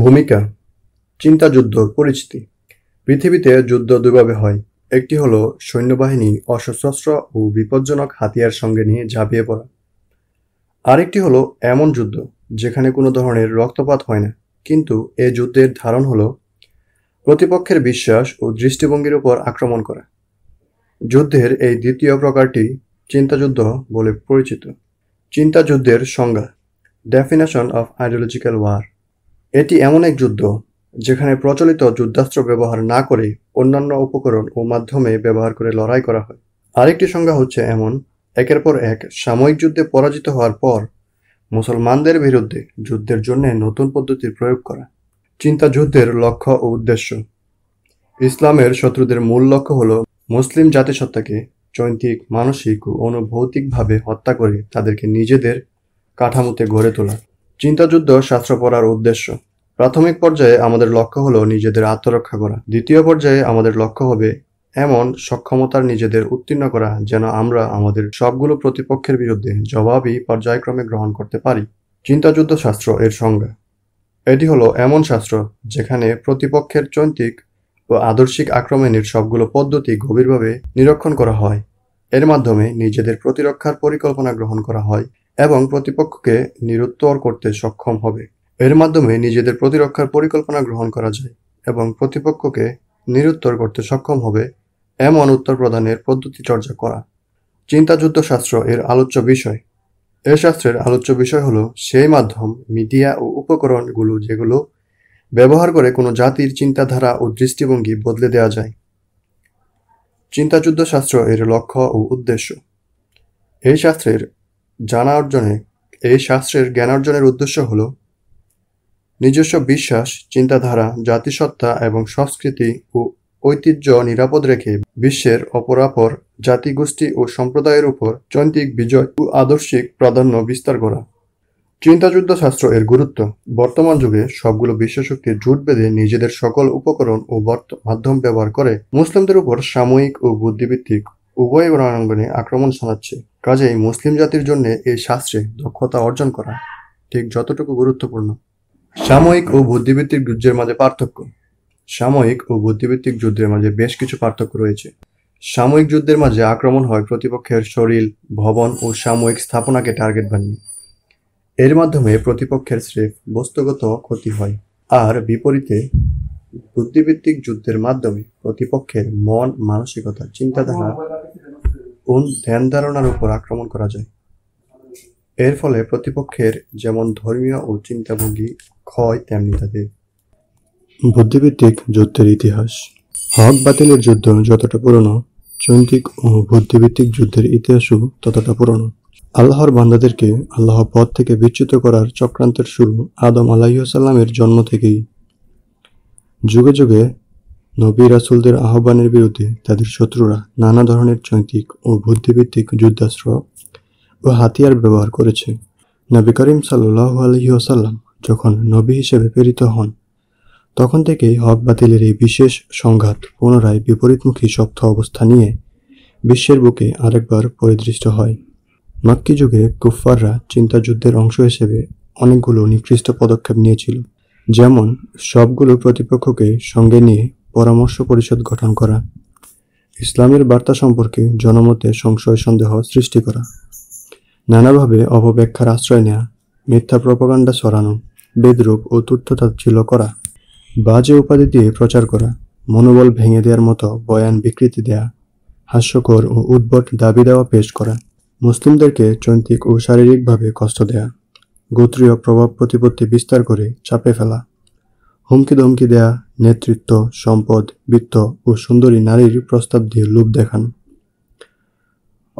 ভূমিকা চিন্তাযুদ্ধ পরিচিতি পৃথিবীতে যুদ্ধ দুইভাবে হয় একটি হলো সৈন্যবাহিনী অসশস্ত্র ও বিপজ্জনক হাতিয়ার সঙ্গে নিয়ে ঝাঁপিয়ে পড়া আরেকটি হলো এমন যুদ্ধ যেখানে কোনো ধরনের রক্তপাত হয় না কিন্তু এ যুদ্ধের ধারণ হলো প্রতিপক্ষের বিশ্বাস ও দৃষ্টিভঙ্গির উপর আক্রমণ করা যুদ্ধের এই দ্বিতীয় প্রকারটি চিন্তাযুদ্ধ বলে পরিচিত চিন্তাযুদ্ধের সংজ্ঞা ডেফিনেশন অফ আইডিওলজিক্যাল ওয়ার এটি এমন এক যুদ্ধ যেখানে প্রচলিত যুদ্ধাস্ত্র ব্যবহার না করে অন্যান্য উপকরণ ও মাধ্যমে ব্যবহার করে লড়াই করা হয় আরেকটি সংজ্ঞা হচ্ছে এমন একের পর এক সাময়িক যুদ্ধে পরাজিত হওয়ার পর মুসলমানদের বিরুদ্ধে যুদ্ধের জন্য নতুন পদ্ধতির প্রয়োগ করা চিন্তা যুদ্ধের লক্ষ্য ও উদ্দেশ্য ইসলামের শত্রুদের মূল লক্ষ্য হল মুসলিম জাতিসত্তাকে চৈন্তিক মানসিক ও অনুভৌতিকভাবে হত্যা করে তাদেরকে নিজেদের কাঠামোতে গড়ে তোলা চিন্তাযুদ্ধ শাস্ত্র পড়ার উদ্দেশ্য প্রাথমিক পর্যায়ে আমাদের লক্ষ্য হলো নিজেদের আত্মরক্ষা করা দ্বিতীয় পর্যায়ে আমাদের লক্ষ্য হবে এমন সক্ষমতার নিজেদের উত্তীর্ণ করা যেন আমরা আমাদের সবগুলো প্রতিপক্ষের বিরুদ্ধে জবাবই পর্যায়ক্রমে গ্রহণ করতে পারি চিন্তাযুদ্ধ শাস্ত্র এর সংজ্ঞা এটি হলো এমন শাস্ত্র যেখানে প্রতিপক্ষের চৈন্তিক ও আদর্শিক আক্রমণের সবগুলো পদ্ধতি গভীরভাবে নিরীক্ষণ করা হয় এর মাধ্যমে নিজেদের প্রতিরক্ষার পরিকল্পনা গ্রহণ করা হয় এবং প্রতিপক্ষকে নিরুত্তর করতে সক্ষম হবে এর মাধ্যমে নিজেদের প্রতিরক্ষার পরিকল্পনা গ্রহণ করা যায় এবং প্রতিপক্ষকে নিরুত্তর করতে সক্ষম হবে এমন উত্তর প্রদানের পদ্ধতি চর্চা করা চিন্তাযুদ্ধ শাস্ত্র এর আলোচ্য বিষয় এ শাস্ত্রের আলোচ্য বিষয় হলো সেই মাধ্যম মিডিয়া ও উপকরণগুলো যেগুলো ব্যবহার করে কোনো জাতির চিন্তাধারা ও দৃষ্টিভঙ্গি বদলে দেওয়া যায় চিন্তাযুদ্ধ শাস্ত্র এর লক্ষ্য ও উদ্দেশ্য এই শাস্ত্রের জানা অর্জনে এই শাস্ত্রের জ্ঞান অর্জনের উদ্দেশ্য হল নিজস্ব বিশ্বাস চিন্তাধারা জাতিসত্তা এবং সংস্কৃতি ও ঐতিহ্য নিরাপদ রেখে বিশ্বের অপরাপর জাতিগোষ্ঠী ও সম্প্রদায়ের উপর চৈতিক বিজয় ও আদর্শিক প্রাধান্য বিস্তার করা চিন্তাযুদ্ধ শাস্ত্র এর গুরুত্ব বর্তমান যুগে সবগুলো বিশ্বশক্তি জোট বেঁধে নিজেদের সকল উপকরণ ও মাধ্যম ব্যবহার করে মুসলিমদের উপর সাময়িক ও বুদ্ধিভিত্তিক উভয় রণাঙ্গনে আক্রমণ চালাচ্ছে কাজেই মুসলিম জাতির জন্য এই শাস্ত্রে দক্ষতা অর্জন করা ঠিক যতটুকু গুরুত্বপূর্ণ সাময়িক ও বুদ্ধিভিত্তিক যুদ্ধের মাঝে পার্থক্য সাময়িক ও বুদ্ধিভিত্তিক যুদ্ধের মাঝে বেশ কিছু পার্থক্য রয়েছে সাময়িক যুদ্ধের মাঝে আক্রমণ হয় প্রতিপক্ষের শরীর ভবন ও সাময়িক স্থাপনাকে টার্গেট বানিয়ে এর মাধ্যমে প্রতিপক্ষের স্রেফ বস্তুগত ক্ষতি হয় আর বিপরীতে বুদ্ধিভিত্তিক যুদ্ধের মাধ্যমে প্রতিপক্ষের মন মানসিকতা চিন্তাধারা ও ধ্যান ধারণার উপর আক্রমণ করা যায় এর ফলে প্রতিপক্ষের যেমন ধর্মীয় ও চিন্তাভঙ্গি ক্ষয় তেমনি তাদের বুদ্ধিভিত্তিক যুদ্ধের ইতিহাস হক বাতিলের যুদ্ধ যতটা পুরনো চৈন্তিক ও বুদ্ধিভিত্তিক যুদ্ধের ইতিহাসও ততটা পুরনো আল্লাহর বান্দাদেরকে আল্লাহ পথ থেকে বিচ্যুত করার চক্রান্তের শুরু আদম আলাইসাল্লামের জন্ম থেকেই যুগে যুগে নবী রাসুলদের আহ্বানের বিরুদ্ধে তাদের শত্রুরা নানা ধরনের চৈতিক ও বুদ্ধিভিত্তিক যুদ্ধাস্ত্র ও হাতিয়ার ব্যবহার করেছে নবী করিম সাল্লাহ আলহিউসাল্লাম যখন নবী হিসেবে প্রেরিত হন তখন থেকেই হক বাতিলের এই বিশেষ সংঘাত পুনরায় বিপরীতমুখী শক্ত অবস্থা নিয়ে বিশ্বের বুকে আরেকবার পরিদৃষ্ট হয় মাক্কি যুগে কুফাররা চিন্তাযুদ্ধের অংশ হিসেবে অনেকগুলো নিকৃষ্ট পদক্ষেপ নিয়েছিল যেমন সবগুলো প্রতিপক্ষকে সঙ্গে নিয়ে পরামর্শ পরিষদ গঠন করা ইসলামের বার্তা সম্পর্কে জনমতে সংশয় সন্দেহ সৃষ্টি করা নানাভাবে অপব্যাখ্যার আশ্রয় নেওয়া মিথ্যা প্রপাগান্ডা ছড়ানো বেদরূপ ও ছিল করা বাজে উপাধি দিয়ে প্রচার করা মনোবল ভেঙে দেওয়ার মতো বয়ান বিকৃতি দেয়া হাস্যকর ও উদ্ভট দাবি দেওয়া পেশ করা মুসলিমদেরকে চৈন্তিক ও শারীরিকভাবে কষ্ট দেয়া গোত্রীয় প্রভাব প্রতিপত্তি বিস্তার করে চাপে ফেলা হুমকি ধমকি দেয়া নেতৃত্ব সম্পদ বৃত্ত ও সুন্দরী নারীর প্রস্তাব দিয়ে লোভ দেখান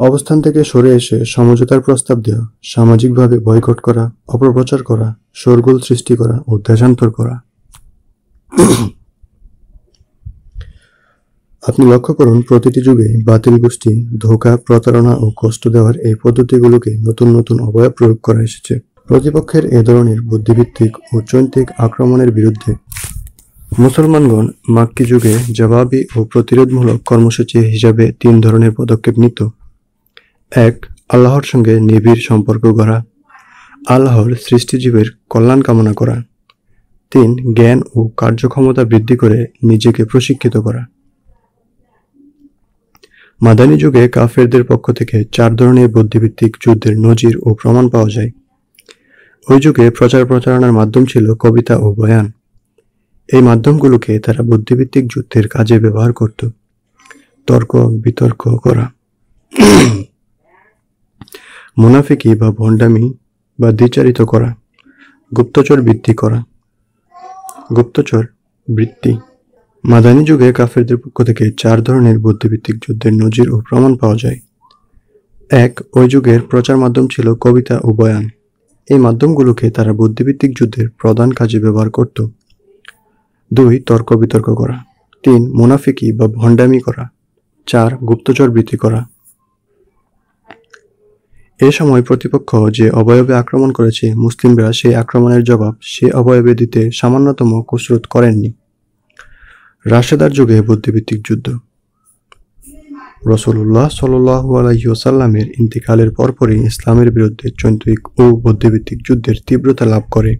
অবস্থান থেকে সরে এসে সমঝোতার প্রস্তাব দেওয়া সামাজিকভাবে বয়কট করা অপপ্রচার করা শোরগোল সৃষ্টি করা ও দেশান্তর করা আপনি লক্ষ্য করুন প্রতিটি যুগে বাতিল গোষ্ঠী ধোকা প্রতারণা ও কষ্ট দেওয়ার এই পদ্ধতিগুলোকে নতুন নতুন অবয়ব প্রয়োগ করা এসেছে প্রতিপক্ষের এ ধরনের বুদ্ধিভিত্তিক ও চৈন্তিক আক্রমণের বিরুদ্ধে মুসলমানগণ মাক্কি যুগে জবাবি ও প্রতিরোধমূলক কর্মসূচি হিসাবে তিন ধরনের পদক্ষেপ নিত এক আল্লাহর সঙ্গে নিবিড় সম্পর্ক গড়া আল্লাহর সৃষ্টিজীবের কল্যাণ কামনা করা তিন জ্ঞান ও কার্যক্ষমতা বৃদ্ধি করে নিজেকে প্রশিক্ষিত করা মাদানী যুগে কাফেরদের পক্ষ থেকে চার ধরনের বুদ্ধিভিত্তিক যুদ্ধের নজির ও প্রমাণ পাওয়া যায় ওই যুগে প্রচার প্রচারণার মাধ্যম ছিল কবিতা ও বয়ান এই মাধ্যমগুলোকে তারা বুদ্ধিভিত্তিক যুদ্ধের কাজে ব্যবহার করত তর্ক বিতর্ক করা মুনাফিকি বা ভণ্ডামি বা দ্বিচারিত করা গুপ্তচর বৃত্তি করা গুপ্তচর বৃত্তি মাদানী যুগে কাফেরদের পক্ষ থেকে চার ধরনের বুদ্ধিভিত্তিক যুদ্ধের নজির ও প্রমাণ পাওয়া যায় এক ওই যুগের প্রচার মাধ্যম ছিল কবিতা ও বয়ান এই মাধ্যমগুলোকে তারা বুদ্ধিভিত্তিক যুদ্ধের প্রধান কাজে ব্যবহার করত দুই তর্ক বিতর্ক করা তিন মুনাফিকি বা ভণ্ডামি করা চার গুপ্তচর বৃত্তি করা এ সময় প্রতিপক্ষ যে অবয়বে আক্রমণ করেছে মুসলিমরা সেই আক্রমণের জবাব সে অবয়বে দিতে সামান্যতম কসরত করেননি রাশেদার যুগে বুদ্ধিভিত্তিক যুদ্ধ রসুল্লাহ সাল্লু আলাইসাল্লামের ইন্তিকালের পরপরই ইসলামের বিরুদ্ধে চৈন্তিক ও বুদ্ধিভিত্তিক যুদ্ধের তীব্রতা লাভ করে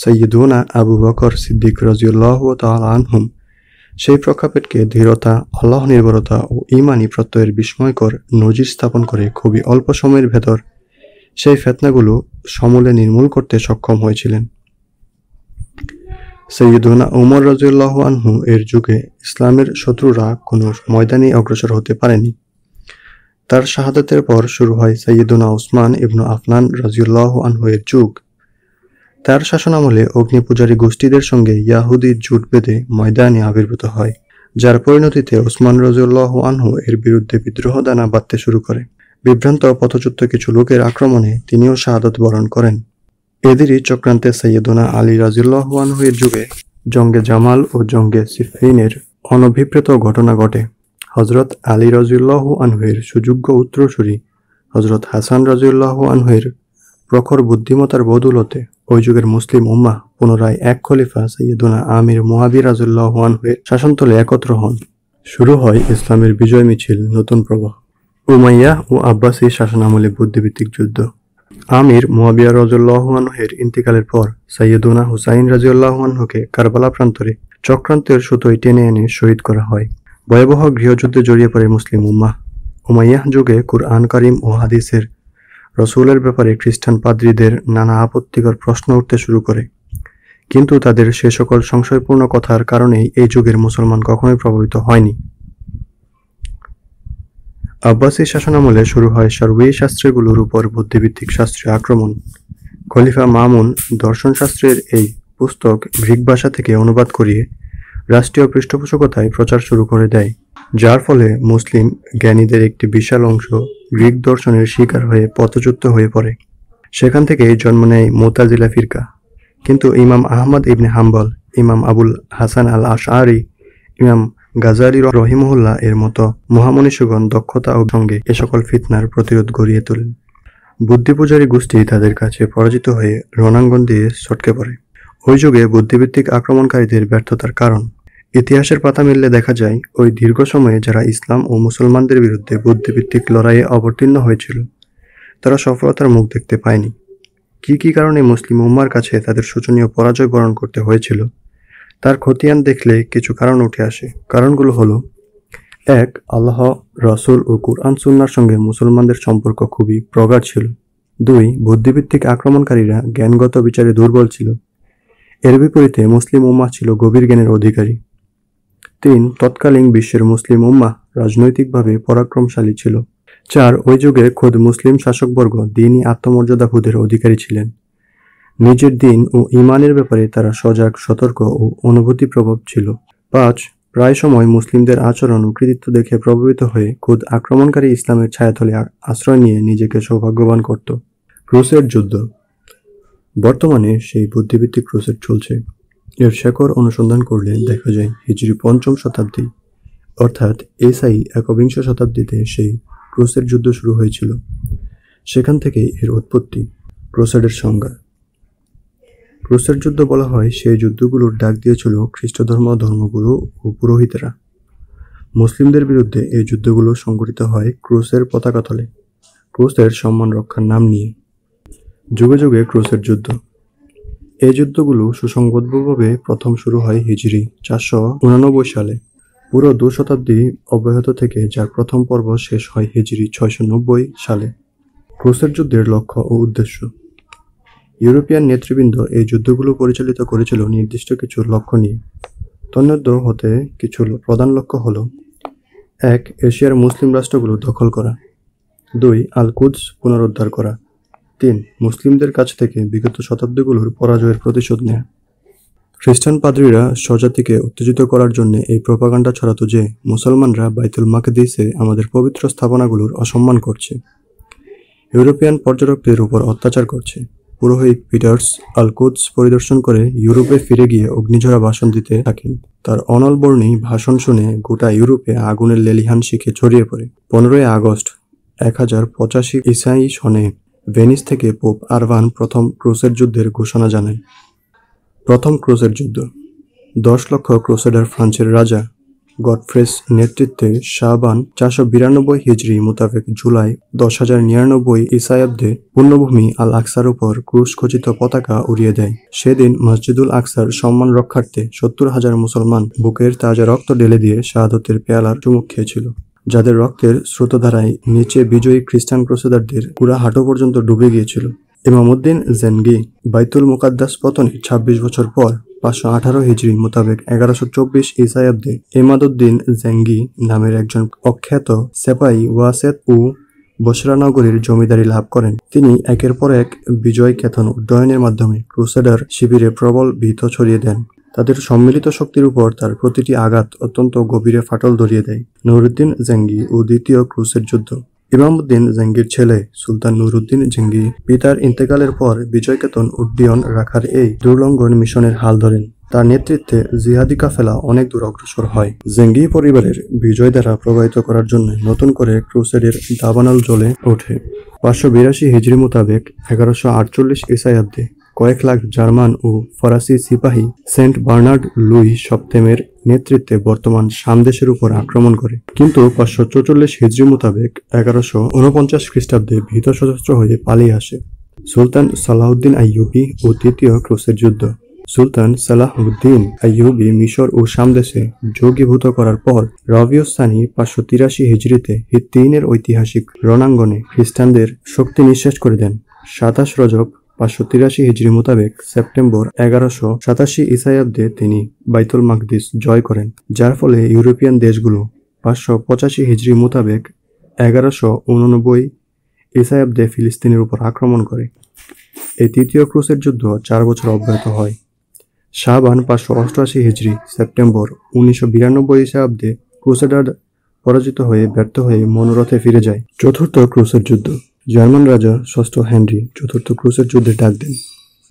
সৈয়দুনা আবু বকর সিদ্দিক রাজিউল্লাহ আনহুম সেই প্রক্ষাপটকে ধীরতা আল্লাহ নির্ভরতা ও ইমানি প্রত্যয়ের বিস্ময়কর নজির স্থাপন করে খুবই অল্প সময়ের ভেতর সেই ফেতনাগুলো সমলে নির্মূল করতে সক্ষম হয়েছিলেন সৈয়দুনা উমর রাজুল্লাহ আনহু এর যুগে ইসলামের শত্রুরা কোনো ময়দানে অগ্রসর হতে পারেনি তার শাহাদাতের পর শুরু হয় সৈয়দনা ওসমান ইবনু আফনান রাজিউল্লাহ আনহু এর যুগ তার শাসনামলে অগ্নিপূজারী গোষ্ঠীদের সঙ্গে ইয়াহুদি জুট বেঁধে ময়দানে আবির্ভূত হয় যার পরিণতিতে ওসমান রাজিউল্লাহ আনহু এর বিরুদ্ধে বিদ্রোহ দানা বাঁধতে শুরু করে বিভ্রান্ত পথচ্যুত কিছু লোকের আক্রমণে তিনিও শাহাদত বরণ করেন এদেরই চক্রান্তে সৈয়দনা আলী রাজিউল্লাহানহুয়ের যুগে জঙ্গে জামাল ও জঙ্গে সিফিনের অনভিপ্রেত ঘটনা ঘটে হজরত আলী রাজিউল্লাহ আনহুয়ের সুযোগ্য উত্তরসূরি হজরত হাসান রাজিউল্লাহ আনহুয়ের প্রখর বুদ্ধিমতার বদৌলতে ওই যুগের মুসলিম উম্মা পুনরায় এক খলিফা সৈয়দনা আমির মোয়াবি রাজুল্লাহ আনহুয়ের শাসনতলে একত্র হন শুরু হয় ইসলামের বিজয় মিছিল নতুন প্রবাহ উমাইয়া ও আব্বাসী শাসনামলে বুদ্ধিভিত্তিক যুদ্ধ আমির মোয়াবিয়া রাজুল্লাহানহের ইন্তিকালের পর সাইয়েদুনা হুসাইন রাজিউল্লাহানহকে কারবালা প্রান্তরে চক্রান্তের সুতোয় টেনে এনে শহীদ করা হয় ভয়াবহ গৃহযুদ্ধে জড়িয়ে পড়ে মুসলিম উম্মাহ উমাইয়াহ যুগে কুরআন করিম ও হাদিসের রসুলের ব্যাপারে খ্রিস্টান পাদ্রীদের নানা আপত্তিকর প্রশ্ন উঠতে শুরু করে কিন্তু তাদের সে সকল সংশয়পূর্ণ কথার কারণেই এই যুগের মুসলমান কখনোই প্রভাবিত হয়নি আব্বাসী শাসনামলে শুরু হয় সার্বী শাস্ত্রগুলোর উপর বুদ্ধিভিত্তিক শাস্ত্রীয় আক্রমণ খলিফা মামুন দর্শনশাস্ত্রের এই পুস্তক গ্রিক ভাষা থেকে অনুবাদ করিয়ে রাষ্ট্রীয় পৃষ্ঠপোষকতায় প্রচার শুরু করে দেয় যার ফলে মুসলিম জ্ঞানীদের একটি বিশাল অংশ গ্রিক দর্শনের শিকার হয়ে পথচ্যুত হয়ে পড়ে সেখান থেকে জন্ম নেয় মোতাজিলা ফিরকা কিন্তু ইমাম আহমদ ইবনে হাম্বল ইমাম আবুল হাসান আল আরি ইমাম গাজারি রহিমহল্লা এর মতো মহামনীষগণ দক্ষতা ও সঙ্গে এ সকল ফিতনার প্রতিরোধ গড়িয়ে তোলেন বুদ্ধিপূজারী গোষ্ঠী তাদের কাছে পরাজিত হয়ে রণাঙ্গন দিয়ে ছটকে পড়ে ওই যুগে বুদ্ধিভিত্তিক আক্রমণকারীদের ব্যর্থতার কারণ ইতিহাসের পাতা মিললে দেখা যায় ওই দীর্ঘ সময়ে যারা ইসলাম ও মুসলমানদের বিরুদ্ধে বুদ্ধিভিত্তিক লড়াইয়ে অবতীর্ণ হয়েছিল তারা সফলতার মুখ দেখতে পায়নি কি কি কারণে মুসলিম উম্মার কাছে তাদের শোচনীয় পরাজয় বরণ করতে হয়েছিল তার খতিয়ান দেখলে কিছু কারণ উঠে আসে কারণগুলো হলো এক আল্লাহ রসুল ও কুরআন সুন্নার সঙ্গে মুসলমানদের সম্পর্ক খুবই প্রগাঢ় ছিল দুই বুদ্ধিভিত্তিক আক্রমণকারীরা জ্ঞানগত বিচারে দুর্বল ছিল এর বিপরীতে মুসলিম উম্মা ছিল গভীর জ্ঞানের অধিকারী তিন তৎকালীন বিশ্বের মুসলিম উম্মা রাজনৈতিকভাবে পরাক্রমশালী ছিল চার ওই যুগে খোদ মুসলিম শাসকবর্গ দিনই আত্মমর্যাদা বোধের অধিকারী ছিলেন নিজের দিন ও ইমানের ব্যাপারে তারা সজাগ সতর্ক ও অনুভূতি প্রভাব ছিল পাঁচ প্রায় সময় মুসলিমদের আচরণ ও কৃতিত্ব দেখে প্রভাবিত হয়ে খুদ আক্রমণকারী ইসলামের ছায়াতলে আশ্রয় নিয়ে নিজেকে সৌভাগ্যবান করত ক্রুসের যুদ্ধ বর্তমানে সেই বুদ্ধিভিত্তিক ক্রুসের চলছে এর শেকর অনুসন্ধান করলে দেখা যায় হিজড়ি পঞ্চম শতাব্দী অর্থাৎ এসআই একবিংশ শতাব্দীতে সেই ক্রুসের যুদ্ধ শুরু হয়েছিল সেখান থেকেই এর উৎপত্তি ক্রুসেডের সংজ্ঞা ক্রুসের যুদ্ধ বলা হয় সেই যুদ্ধগুলোর ডাক দিয়েছিল খ্রিস্টধর্ম ধর্মগুরু ও পুরোহিতরা মুসলিমদের বিরুদ্ধে এই যুদ্ধগুলো সংঘটিত হয় ক্রুসের পতাকা তলে ক্রুসের সম্মান রক্ষার নাম নিয়ে যুগে যুগে ক্রুসের যুদ্ধ এই যুদ্ধগুলো সুসংবদ্ধভাবে প্রথম শুরু হয় হিজড়ি চারশো উনানব্বই সালে পুরো দু শতাব্দী অব্যাহত থেকে যার প্রথম পর্ব শেষ হয় হিজড়ি ছয়শো নব্বই সালে ক্রুসের যুদ্ধের লক্ষ্য ও উদ্দেশ্য ইউরোপিয়ান নেতৃবৃন্দ এই যুদ্ধগুলো পরিচালিত করেছিল নির্দিষ্ট কিছু লক্ষ্য নিয়ে তন্নদ হতে কিছু প্রধান লক্ষ্য হল এক এশিয়ার মুসলিম রাষ্ট্রগুলো দখল করা দুই কুদস পুনরুদ্ধার করা তিন মুসলিমদের কাছ থেকে বিগত শতাব্দীগুলোর পরাজয়ের প্রতিশোধ নেয়া খ্রিস্টান পাদ্রীরা স্বজাতিকে উত্তেজিত করার জন্য এই প্রপাগান্ডা ছড়াতো যে মুসলমানরা বাইতুল মাকদিসে আমাদের পবিত্র স্থাপনাগুলোর অসম্মান করছে ইউরোপিয়ান পর্যটকদের উপর অত্যাচার করছে পুরোহিত পিটার্স আলকুদস পরিদর্শন করে ইউরোপে ফিরে গিয়ে অগ্নিঝরা ভাষণ দিতে থাকেন তার অনলবর্ণী ভাষণ শুনে গোটা ইউরোপে আগুনের লেলিহান শিখে ছড়িয়ে পড়ে পনেরোই আগস্ট এক হাজার পঁচাশি ইসাই সনে ভেনিস থেকে পোপ আরভান প্রথম ক্রোসের যুদ্ধের ঘোষণা জানায় প্রথম ক্রোসের যুদ্ধ দশ লক্ষ ক্রোসেডার ফ্রান্সের রাজা গডফ্রেস নেতৃত্বে শাহবান চারশো বিরানব্বই হিজড়ি মোতাবেক জুলাই দশ হাজার নিরানব্বই ইসায়াব্দে পূর্ণভূমি আল আকসার উপর খচিত পতাকা উড়িয়ে দেয় সেদিন মসজিদুল আকসার সম্মান রক্ষার্থে সত্তর হাজার মুসলমান বুকের তাজা রক্ত ঢেলে দিয়ে শাহাদতের পেয়ালার চুমুক খেয়েছিল যাদের রক্তের স্রোতধারায় নিচে বিজয়ী খ্রিস্টান ক্রুসেদারদের পুরা হাটো পর্যন্ত ডুবে গিয়েছিল ইমামুদ্দিন জেনগি বাইতুল মুকাদ্দাস পতনে ছাব্বিশ বছর পর পাঁচশো আঠারো হিজড়ি মোতাবেক এগারোশো চব্বিশ ইসায়াব্দে এমাদুদ্দিন জেঙ্গি নামের একজন অখ্যাত সেপাই ওয়াসেদ ও বসরানগরীর জমিদারি লাভ করেন তিনি একের পর এক বিজয় খ্যাতন উড্ডয়নের মাধ্যমে ক্রুসেডার শিবিরে প্রবল ভীত ছড়িয়ে দেন তাদের সম্মিলিত শক্তির উপর তার প্রতিটি আঘাত অত্যন্ত গভীরে ফাটল ধরিয়ে দেয় নুরুদ্দিন জেঙ্গি ও দ্বিতীয় ক্রুসের যুদ্ধ ইমামুদ্দিন জঙ্গির ছেলে সুলতান নুরুদ্দিন জঙ্গি পিতার ইন্তেকালের পর বিজয়কেতন উড্ডয়ন রাখার এই দুর্লঙ্ঘন মিশনের হাল ধরেন তার নেতৃত্বে জিহাদি কাফেলা অনেক দূর অগ্রসর হয় জেঙ্গি পরিবারের বিজয় দ্বারা প্রবাহিত করার জন্য নতুন করে ক্রুসেডের দাবানল জ্বলে ওঠে পাঁচশো বিরাশি হিজড়ি মোতাবেক এগারোশো আটচল্লিশ ইসায়াব্দে কয়েক লাখ জার্মান ও ফরাসি সিপাহী সেন্ট বার্নার্ড লুই সপ্তমের নেতৃত্বে বর্তমান সামদেশের উপর আক্রমণ করে কিন্তু পাঁচশো চৌচল্লিশ হিজড়ি মোতাবেক এগারোশো উনপঞ্চাশ খ্রিস্টাব্দে ভীত সশস্ত্র হয়ে পালিয়ে আসে সুলতান সালাহউদ্দিন আইয়ুবি ও তৃতীয় ক্রোসের যুদ্ধ সুলতান সালাহউদ্দিন আইয়ুবি মিশর ও সামদেশে যোগীভূত করার পর রবিউসানি পাঁচশো তিরাশি হিজড়িতে হিতিনের ঐতিহাসিক রণাঙ্গনে খ্রিস্টানদের শক্তি নিঃশেষ করে দেন সাতাশ রজক পাঁচশো তিরাশি হিজড়ি মোতাবেক সেপ্টেম্বর এগারোশো সাতাশি ইসাইয়াব্দে তিনি বাইতুল মাকদিস জয় করেন যার ফলে ইউরোপিয়ান দেশগুলো পাঁচশো পঁচাশি হিজড়ি মোতাবেক এগারোশো উননব্বই ইসায়াব্দে ফিলিস্তিনের উপর আক্রমণ করে এই তৃতীয় ক্রুসের যুদ্ধ চার বছর অব্যাহত হয় শাহবান পাঁচশো অষ্টআশি হিজড়ি সেপ্টেম্বর উনিশশো বিরানব্বই ইসায়াব্দে ক্রুসেডার পরাজিত হয়ে ব্যর্থ হয়ে মনোরথে ফিরে যায় চতুর্থ ক্রুসের যুদ্ধ জার্মান রাজা ষষ্ঠ হেনরি চতুর্থ ক্রুসের যুদ্ধে ডাক দেন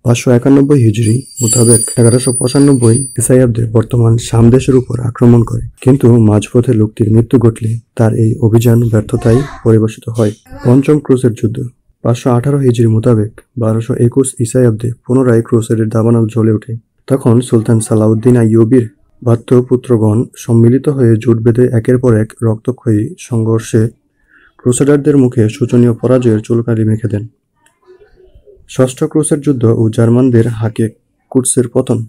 পাঁচশো একানব্বই হিজড়ি মোতাবেক এগারোশো পঁচানব্বই ইসাইয়াবদের বর্তমান সামদেশের উপর আক্রমণ করে কিন্তু মাঝপথে লোকটির মৃত্যু ঘটলে তার এই অভিযান ব্যর্থতায় পরিবেশিত হয় পঞ্চম ক্রুসের যুদ্ধ পাঁচশো আঠারো হিজড়ি মোতাবেক বারোশো একুশ ইসাইয়াব্দে পুনরায় ক্রুসের দাবানল জ্বলে ওঠে তখন সুলতান সালাউদ্দিন আইয়বির ভাত্র পুত্রগণ সম্মিলিত হয়ে জোট বেঁধে একের পর এক রক্তক্ষয়ী সংঘর্ষে ক্রুসেডারদের মুখে শোচনীয় পরাজয়ের চুলকালি মেখে দেন ষষ্ঠ ক্রুসের যুদ্ধ ও জার্মানদের হাকে কুটসের পতন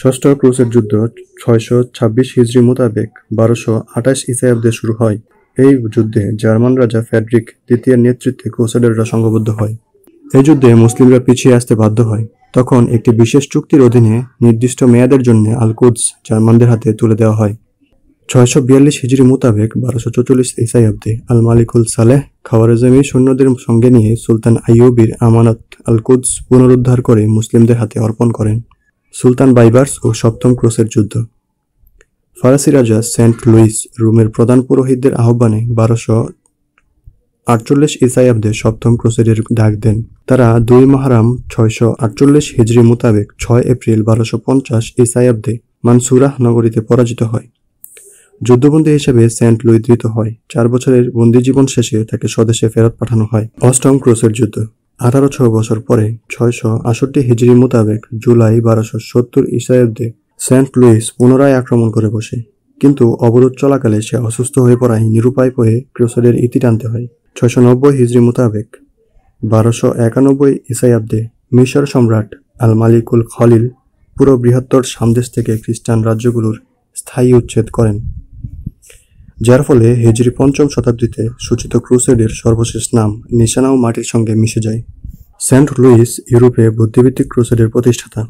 ষষ্ঠ ক্রুসের যুদ্ধ ছয়শো ছাব্বিশ হিজড়ি মোতাবেক বারোশো আঠাশ ইসায়াব্দে শুরু হয় এই যুদ্ধে জার্মান রাজা ফ্যাড্রিক দ্বিতীয় নেতৃত্বে ক্রুসেডাররা সংঘবদ্ধ হয় এই যুদ্ধে মুসলিমরা পিছিয়ে আসতে বাধ্য হয় তখন একটি বিশেষ চুক্তির অধীনে নির্দিষ্ট মেয়াদের জন্য আলকুদস জার্মানদের হাতে তুলে দেওয়া হয় ছয়শো বিয়াল্লিশ হিজড়ি মোতাবেক বারোশো চৌচল্লিশ ইসাইয়াব্দে আল মালিকুল সালেহ খাওয়ারেজমি সৈন্যদের সঙ্গে নিয়ে সুলতান আইয়ুবির আমানত আল কুদস পুনরুদ্ধার করে মুসলিমদের হাতে অর্পণ করেন সুলতান বাইবার্স ও সপ্তম ক্রোসের যুদ্ধ ফরাসি রাজা সেন্ট লুইস রোমের প্রধান পুরোহিতদের আহ্বানে বারোশো আটচল্লিশ ইসাইয়াব্দে সপ্তম ক্রোসেডের ডাক দেন তারা দুই মহারাম ছয়শো আটচল্লিশ হিজড়ি মোতাবেক ছয় এপ্রিল বারোশো পঞ্চাশ ইসাইয়াব্দে মানসুরাহ নগরীতে পরাজিত হয় যুদ্ধবন্দী হিসেবে সেন্ট লুই ধৃত হয় চার বছরের বন্দী জীবন শেষে তাকে স্বদেশে ফেরত পাঠানো হয় অষ্টম ক্রোসের যুদ্ধ আঠারো ছ বছর পরে ছয়শো আষট্টি হিজড়ি মোতাবেক জুলাই বারোশো সত্তর ইসাহেবদে সেন্ট লুইস পুনরায় আক্রমণ করে বসে কিন্তু অবরোধ চলাকালে সে অসুস্থ হয়ে পড়ায় নিরুপায় হয়ে ক্রোসেডের ইতি টানতে হয় ছয়শ নব্বই হিজড়ি মোতাবেক বারোশো একানব্বই ইসাইয়াব্দে মিশর সম্রাট আল মালিকুল খলিল পুরো বৃহত্তর সামদেশ থেকে খ্রিস্টান রাজ্যগুলোর স্থায়ী উচ্ছেদ করেন যার ফলে হেজরি পঞ্চম শতাব্দীতে সূচিত ক্রুসেডের সর্বশেষ নাম নিশানা ও মাটির সঙ্গে মিশে যায় সেন্ট লুইস ইউরোপে বুদ্ধিভিত্তিক ক্রুসেডের প্রতিষ্ঠাতা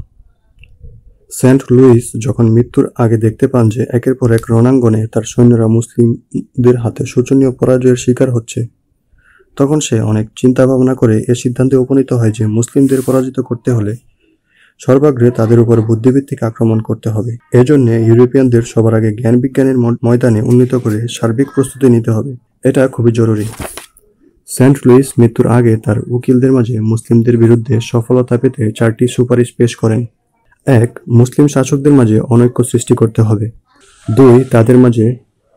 সেন্ট লুইস যখন মৃত্যুর আগে দেখতে পান যে একের পর এক রণাঙ্গনে তার সৈন্যরা মুসলিমদের হাতে শোচনীয় পরাজয়ের শিকার হচ্ছে তখন সে অনেক চিন্তা ভাবনা করে এ সিদ্ধান্তে উপনীত হয় যে মুসলিমদের পরাজিত করতে হলে সর্বাগ্রে তাদের উপর বুদ্ধিভিত্তিক আক্রমণ করতে হবে এজন্য ইউরোপিয়ানদের সবার আগে জ্ঞান বিজ্ঞানের ময়দানে উন্নীত করে সার্বিক প্রস্তুতি নিতে হবে এটা খুবই জরুরি সেন্ট লুইস মৃত্যুর আগে তার উকিলদের মাঝে মুসলিমদের বিরুদ্ধে সফলতা পেতে চারটি সুপারিশ পেশ করেন এক মুসলিম শাসকদের মাঝে অনৈক্য সৃষ্টি করতে হবে দুই তাদের মাঝে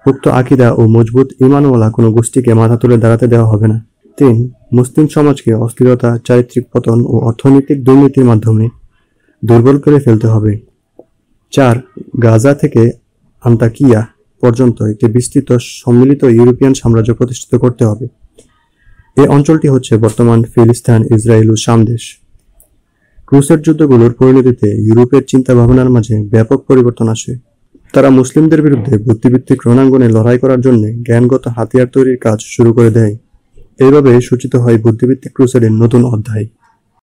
উক্ত আকিদা ও মজবুত ইমানওয়ালা কোনো গোষ্ঠীকে মাথা তুলে দাঁড়াতে দেওয়া হবে না তিন মুসলিম সমাজকে অস্থিরতা চারিত্রিক পতন ও অর্থনৈতিক দুর্নীতির মাধ্যমে দুর্বল করে ফেলতে হবে চার গাজা থেকে আন্তাকিয়া পর্যন্ত একটি বিস্তৃত সম্মিলিত ইউরোপিয়ান সাম্রাজ্য প্রতিষ্ঠিত করতে হবে এই অঞ্চলটি হচ্ছে বর্তমান ফিলিস্তান ইসরায়েল ও সামদেশ ক্রুসের যুদ্ধগুলোর পরিণতিতে ইউরোপের চিন্তা ভাবনার মাঝে ব্যাপক পরিবর্তন আসে তারা মুসলিমদের বিরুদ্ধে বুদ্ধিভিত্তিক রণাঙ্গনে লড়াই করার জন্য জ্ঞানগত হাতিয়ার তৈরির কাজ শুরু করে দেয় এইভাবে সূচিত হয় বুদ্ধিভিত্তিক ক্রুসেডের নতুন অধ্যায়